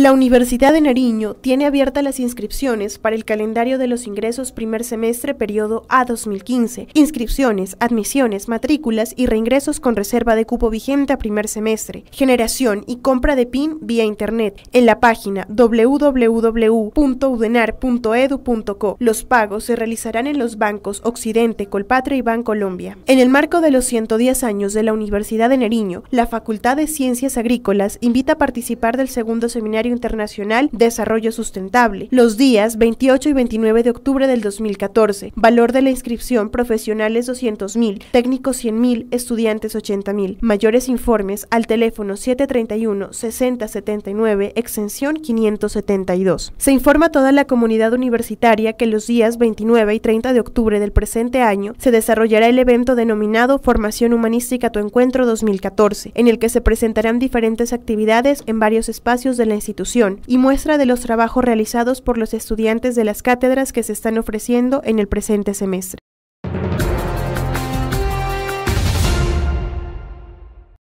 La Universidad de Nariño tiene abiertas las inscripciones para el calendario de los ingresos primer semestre periodo A 2015, inscripciones, admisiones, matrículas y reingresos con reserva de cupo vigente a primer semestre, generación y compra de PIN vía Internet en la página www.udenar.edu.co. Los pagos se realizarán en los bancos Occidente, Colpatria y Bancolombia. En el marco de los 110 años de la Universidad de Nariño, la Facultad de Ciencias Agrícolas invita a participar del segundo seminario Internacional Desarrollo Sustentable, los días 28 y 29 de octubre del 2014. Valor de la inscripción profesionales 200.000, técnicos 100.000, estudiantes 80.000. Mayores informes al teléfono 731-6079, extensión 572. Se informa a toda la comunidad universitaria que los días 29 y 30 de octubre del presente año se desarrollará el evento denominado Formación Humanística Tu Encuentro 2014, en el que se presentarán diferentes actividades en varios espacios de la institución institución y muestra de los trabajos realizados por los estudiantes de las cátedras que se están ofreciendo en el presente semestre.